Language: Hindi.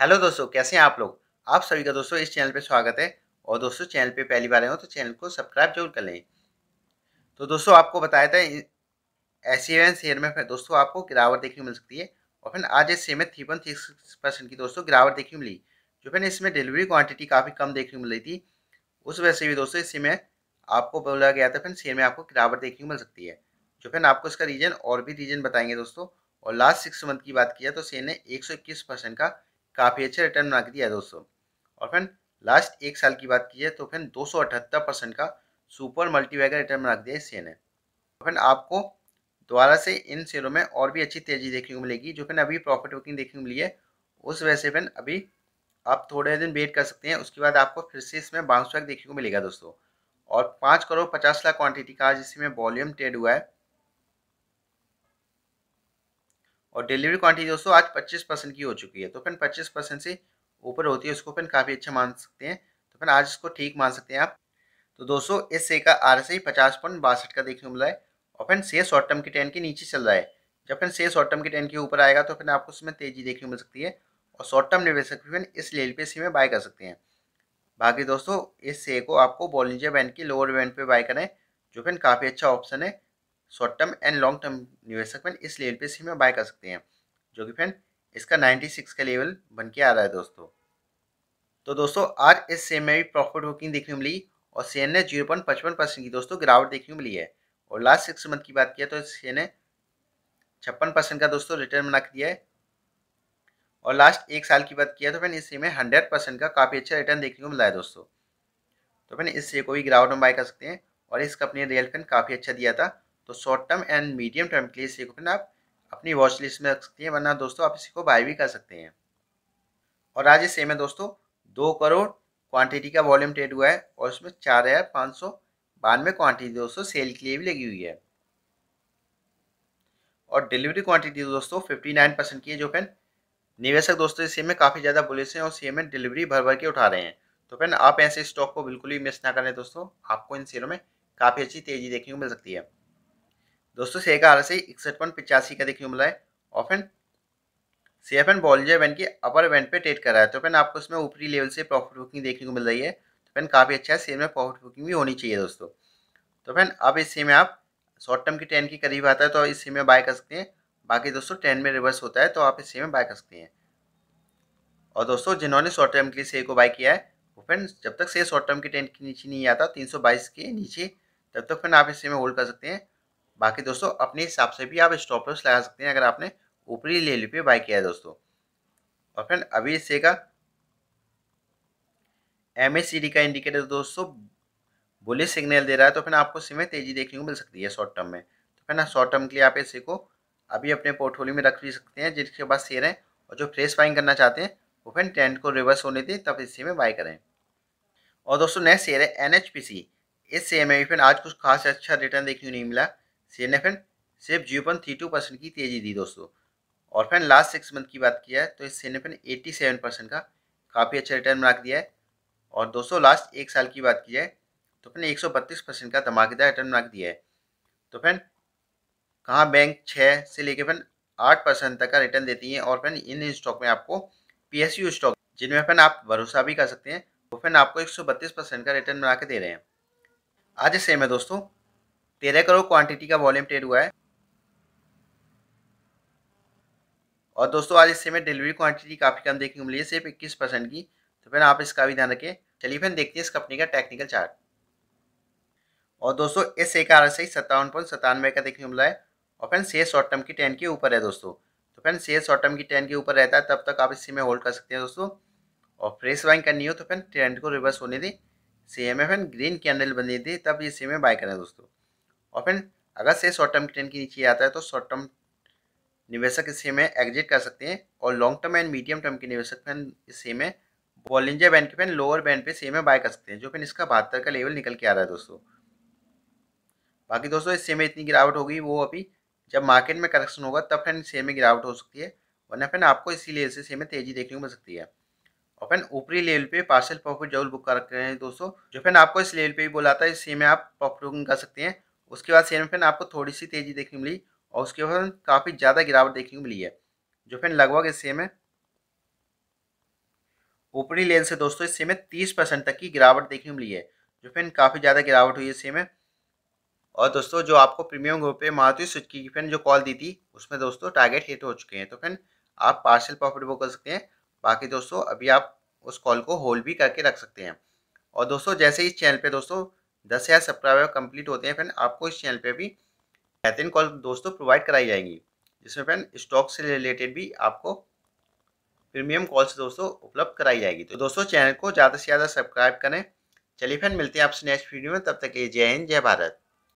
हेलो दोस्तों कैसे हैं आप लोग आप सभी का दोस्तों इस चैनल पे स्वागत है और दोस्तों चैनल पे पहली बार आए हो तो चैनल को सब्सक्राइब जरूर कर लें तो दोस्तों आपको बताया था एस शेयर में दोस्तों आपको गिरावट देखने को मिल सकती है और फिर आज इस शेयर में थ्री पॉइंट सिक्स परसेंट की दोस्तों गिरावट देखने को मिली जो फिर इसमें डिलीवरी क्वान्टिटी काफ़ी कम देखने को मिल रही थी उस वजह से भी दोस्तों इस में आपको बोला गया था फिर शेयर में आपको गिरावट देखने को मिल सकती है जो फिर आपको इसका रीजन और भी रीजन बताएंगे दोस्तों और लास्ट सिक्स मंथ की बात किया तो शेयर ने एक का काफ़ी अच्छे रिटर्न बना के दिया है दोस्तों और फ्रेंड लास्ट एक साल की बात की जाए तो फ्रेंड दो परसेंट का सुपर मल्टीवैगर रिटर्न बना के दिया इस शेयर ने फ्रेंड आपको दोबारा से इन शेयरों में और भी अच्छी तेज़ी देखने को मिलेगी जो फ्रेंड अभी प्रॉफिट बुकिंग देखने को मिली है उस वजह से फ्रेंड अभी आप थोड़े दिन वेट कर सकते हैं उसके बाद आपको फिर से इसमें बाउंस बैक देखने को मिलेगा दोस्तों और पाँच करोड़ पचास लाख क्वान्टिटी का आज इसमें वॉल्यूम ट्रेड हुआ है और डिलीवरी क्वांटिटी दोस्तों आज 25 परसेंट की हो चुकी है तो फिर 25 परसेंट से ऊपर होती है उसको फिर काफ़ी अच्छा मान सकते हैं तो फिर आज इसको ठीक मान सकते हैं आप तो दोस्तों इस से का आर से ही पचास पॉइंट बासठ का देखने को मिला है और फिर से शॉर्ट टर्म की टेन के नीचे चल रहा है जब फिर से शॉर्ट टर्म की टेन के ऊपर आएगा तो फिर आपको उसमें तेजी देखने को मिल सकती है और शॉर्ट टर्म निवेशक भी फिर इस लेवल पे इसी में बाय कर सकते हैं बाकी दोस्तों इस से को आपको बॉलिंजर बैंड की लोअर बैंड पे बाय करें जो फिर काफ़ी अच्छा ऑप्शन है short term and long term निवेशक फ्रेंड इस लेवल पे से में बाय कर सकते हैं जो कि फ्रेंड इसका 96 का लेवल बन के आ रहा है दोस्तों तो दोस्तों आज इस सेम में भी प्रॉफिट बुकिंग देखने को मिली और सी एन ने जीरो पॉइंट पचपन परसेंट की दोस्तों गिरावट देखने को मिली है और लास्ट सिक्स मंथ की बात किया तो सी ने छप्पन परसेंट का दोस्तों रिटर्न बना दिया है और लास्ट एक साल की बात किया तो फिर इस में हंड्रेड परसेंट का काफ़ी अच्छा रिटर्न देखने को मिला है दोस्तों तो मैंने को भी ग्राउंड में बाय कर सकते हैं और इस कंपनी ने रियल फंड काफ़ी अच्छा दिया था तो short term and medium term के लिए इसी को आप अपनी वॉच लिस्ट में रख सकते हैं वरना दोस्तों आप को बाय भी कर सकते हैं और आज ये सेम है दोस्तों दो करोड़ क्वांटिटी का वॉल्यूम ट्रेड हुआ है और उसमें चार हज़ार पाँच सौ बानवे क्वान्टिटी दोस्तों सेल के लिए भी लगी हुई है और डिलीवरी क्वांटिटी दोस्तों फिफ्टी नाइन परसेंट की है जो फैन निवेशक दोस्तों इस सेम में काफ़ी ज़्यादा बुलिस हैं और सेम में डिलीवरी भर भर के उठा रहे हैं तो फैन आप ऐसे स्टॉक को बिल्कुल भी मिस ना करें दोस्तों आपको इन शेयरों में काफ़ी अच्छी तेज़ी देखने को मिल सकती है दोस्तों से का आर एस आई इकसठ पॉइंट पिचासी का देखने को मिला है and C F and Bollinger वैन की अपर वैन पे ट्रेड कर रहा है तो फैन आपको इसमें ऊपरी लेवल से प्रॉफिट बुकिंग देखने को मिल रही है तो फैन काफ़ी अच्छा है सेम में प्रॉफिट बुकिंग भी होनी चाहिए दोस्तों तो फैन अब इस में आप शॉर्ट टर्म की ट्रेन के करीब आता है तो इस में बाय कर सकते हैं बाकी दोस्तों ट्रेन में रिवर्स होता है तो आप इस में बाय कर सकते हैं और दोस्तों जिन्होंने शॉर्ट टर्म के लिए सेल को बाय किया है वो फैन जब तक सेल शॉर्ट टर्म की ट्रेन के नीचे नहीं आता तीन के नीचे तब तक फैन आप इस में होल्ड कर सकते हैं बाकी दोस्तों अपने हिसाब से भी आप स्टॉप लॉस लगा सकते हैं अगर आपने ऊपरी लेवल पे बाय किया है दोस्तों और फ्रेंड अभी इससे का एम का इंडिकेटर दोस्तों बुलिस सिग्नल दे रहा है तो फिर आपको इसमें तेज़ी देखने को मिल सकती है शॉर्ट टर्म में तो फिर ना शॉर्ट टर्म के लिए आप इसे को अभी अपने पोर्टफोलियो में रख भी सकते हैं जिसके बाद शेयर हैं और जो फ्रेश बाइंग करना चाहते हैं वो फिर ट्रेंड को रिवर्स होने दें तब इसी में बाय करें और दोस्तों नेक्स्ट शेयर है एन इस शेयर में भी फिर आज कुछ खास अच्छा रिटर्न देखने को नहीं मिला सी एन एफ एन सिर्फ zero point three two percent की तेज़ी दी दोस्तों और फ्रेंड लास्ट सिक्स मंथ की बात की है तो इस C N F N eighty seven percent का काफ़ी अच्छा रिटर्न बना दिया है और दोस्तों लास्ट एक साल की बात की जाए तो फ्रेंड एक सौ बत्तीस परसेंट का धमाकेदार रिटर्न बना दिया है तो फ्रेंड कहाँ बैंक छः से लेकर फ्रेंड आठ परसेंट तक का रिटर्न देती है और फ्रेंड इन स्टॉक में आपको पी एस यू स्टॉक जिनमें फ्रेंड आप भरोसा भी कर सकते हैं वो फ्रेंड आपको एक सौ बत्तीस परसेंट का रिटर्न बना के दे रहे हैं आज इस सेम है दोस्तों तेरह करोड़ क्वांटिटी का वॉल्यूम ट्रेड हुआ है और दोस्तों आज इससे में डिलीवरी क्वांटिटी काफ़ी कम देखने को मिली है सिर्फ इक्कीस परसेंट की तो फिर आप इसका भी ध्यान रखें चलिए फिर देखते हैं इस कंपनी का टेक्निकल चार्ट और दोस्तों इस एक आर एस आई सत्तावन पॉइंट सत्तानवे का देखने को मिला है और फिर शेयर शॉर्ट टर्म की टेन के ऊपर है दोस्तों तो फिर शेयर शॉर्ट टर्म की टेन के ऊपर रहता है तब तक आप इसी में होल्ड कर सकते हैं दोस्तों और फ्रेश बाइंग करनी हो तो फिर ट्रेंड को रिवर्स होने दें सेम है फिर ग्रीन कैंडल बनी थी तब इसी में बाय करें दोस्तों और फिर अगर से शॉर्ट टर्म ट्रेंड के नीचे आता है तो शॉर्ट टर्म निवेशक इस में एग्जिट कर सकते हैं और long term and medium term के निवेशक फिर इस में बॉलिंजर बैंड के फिर लोअर बैंड पे सेम में बाय कर सकते हैं जो फिर इसका बहत्तर का लेवल निकल के आ रहा है दोस्तों बाकी दोस्तों इस में इतनी गिरावट होगी वो अभी जब मार्केट में करेक्शन होगा तब फिर सेम में गिरावट हो सकती है वरना फिर आपको इसीलिए लेवल सेम में तेजी देखने को मिल सकती है और फिर ऊपरी लेवल पे पार्सल प्रॉफिट जरूर बुक कर रहे हैं दोस्तों जो फिर आपको इस लेवल पे भी बोला था इस सेम में आप प्रॉफिट बुकिंग कर सकते हैं उसके बाद शेयर में फ्रेंड आपको थोड़ी सी तेज़ी देखने मिली और उसके बाद काफ़ी ज़्यादा गिरावट देखने को मिली है जो फ्रेंड लगभग इस सेम है ऊपरी लेन से दोस्तों इस सेम में तीस परसेंट तक की गिरावट देखने को मिली है जो फ्रेंड काफ़ी ज़्यादा गिरावट हुई है सेम में और दोस्तों जो आपको प्रीमियम ग्रुप पे मारुति सुजुकी की फ्रेंड जो कॉल दी थी उसमें दोस्तों टारगेट हिट हो चुके हैं तो फ्रेंड आप पार्सल प्रॉफिट बुक कर सकते हैं बाकी दोस्तों अभी आप उस कॉल को होल्ड भी करके रख सकते हैं और दोस्तों जैसे इस चैनल पे दोस्तों दस हज़ार सब्सक्राइबर कंप्लीट होते हैं फ्रेंड आपको इस चैनल पे भी बेहतरीन कॉल दोस्तों प्रोवाइड कराई जाएंगी जिसमें फ्रेंड स्टॉक से रिलेटेड भी आपको प्रीमियम कॉल्स दोस्तों उपलब्ध कराई जाएगी तो दोस्तों चैनल को ज़्यादा से ज़्यादा सब्सक्राइब करें चलिए फ्रेंड मिलते हैं आपसे नेक्स्ट वीडियो में तब तक के जय हिंद जय भारत